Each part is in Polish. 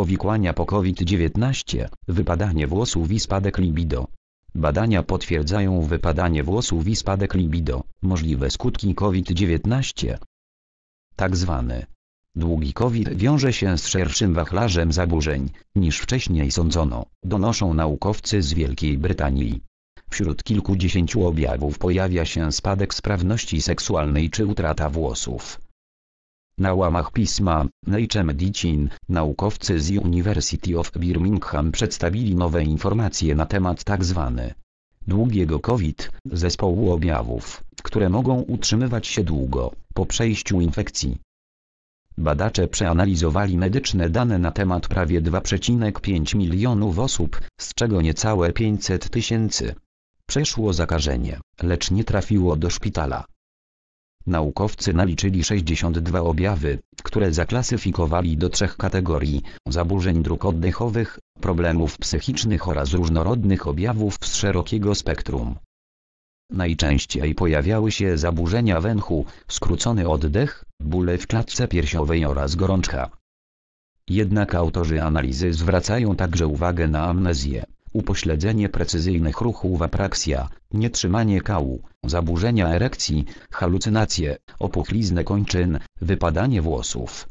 powikłania po COVID-19, wypadanie włosów i spadek libido. Badania potwierdzają wypadanie włosów i spadek libido, możliwe skutki COVID-19. Tak zwany długi COVID wiąże się z szerszym wachlarzem zaburzeń, niż wcześniej sądzono, donoszą naukowcy z Wielkiej Brytanii. Wśród kilkudziesięciu objawów pojawia się spadek sprawności seksualnej czy utrata włosów. Na łamach pisma Nature Medicine naukowcy z University of Birmingham przedstawili nowe informacje na temat tzw. Tak długiego COVID, zespołu objawów, które mogą utrzymywać się długo po przejściu infekcji. Badacze przeanalizowali medyczne dane na temat prawie 2,5 milionów osób, z czego niecałe 500 tysięcy przeszło zakażenie, lecz nie trafiło do szpitala. Naukowcy naliczyli 62 objawy, które zaklasyfikowali do trzech kategorii – zaburzeń dróg oddechowych, problemów psychicznych oraz różnorodnych objawów z szerokiego spektrum. Najczęściej pojawiały się zaburzenia węchu, skrócony oddech, bóle w klatce piersiowej oraz gorączka. Jednak autorzy analizy zwracają także uwagę na amnezję, upośledzenie precyzyjnych ruchów apraksja, nietrzymanie kału, zaburzenia erekcji, halucynacje, opuchliznę kończyn, wypadanie włosów.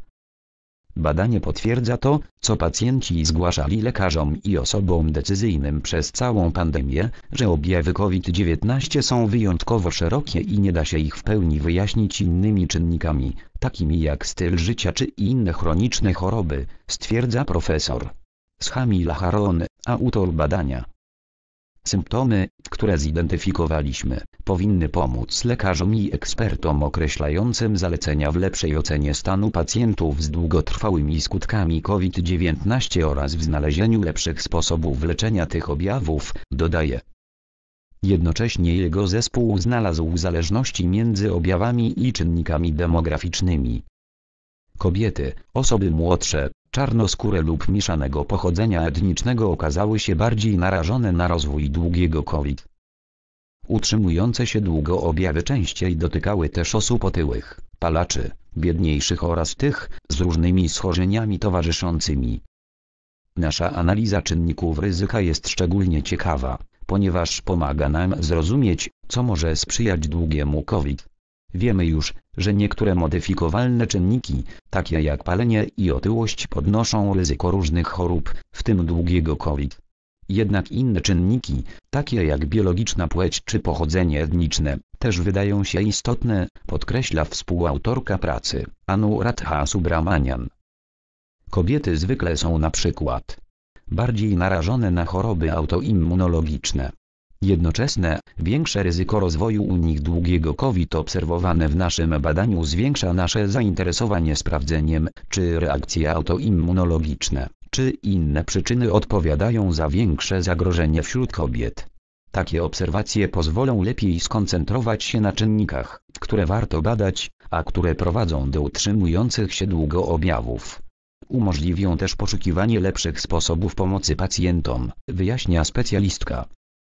Badanie potwierdza to, co pacjenci zgłaszali lekarzom i osobom decyzyjnym przez całą pandemię, że objawy COVID-19 są wyjątkowo szerokie i nie da się ich w pełni wyjaśnić innymi czynnikami, takimi jak styl życia czy inne chroniczne choroby, stwierdza profesor z Hamila Haron, autor badania. Symptomy, które zidentyfikowaliśmy, powinny pomóc lekarzom i ekspertom określającym zalecenia w lepszej ocenie stanu pacjentów z długotrwałymi skutkami COVID-19 oraz w znalezieniu lepszych sposobów leczenia tych objawów, dodaje. Jednocześnie jego zespół znalazł zależności między objawami i czynnikami demograficznymi. Kobiety, osoby młodsze, czarnoskóre lub mieszanego pochodzenia etnicznego okazały się bardziej narażone na rozwój długiego COVID. Utrzymujące się długo objawy częściej dotykały też osób otyłych, palaczy, biedniejszych oraz tych z różnymi schorzeniami towarzyszącymi. Nasza analiza czynników ryzyka jest szczególnie ciekawa, ponieważ pomaga nam zrozumieć, co może sprzyjać długiemu COVID. Wiemy już, że niektóre modyfikowalne czynniki, takie jak palenie i otyłość podnoszą ryzyko różnych chorób, w tym długiego COVID. Jednak inne czynniki, takie jak biologiczna płeć czy pochodzenie etniczne, też wydają się istotne, podkreśla współautorka pracy, Anuradha Subramanian. Kobiety zwykle są na przykład bardziej narażone na choroby autoimmunologiczne, Jednoczesne, większe ryzyko rozwoju u nich długiego COVID obserwowane w naszym badaniu zwiększa nasze zainteresowanie sprawdzeniem, czy reakcje autoimmunologiczne, czy inne przyczyny odpowiadają za większe zagrożenie wśród kobiet. Takie obserwacje pozwolą lepiej skoncentrować się na czynnikach, które warto badać, a które prowadzą do utrzymujących się długo objawów umożliwią też poszukiwanie lepszych sposobów pomocy pacjentom, wyjaśnia specjalistka.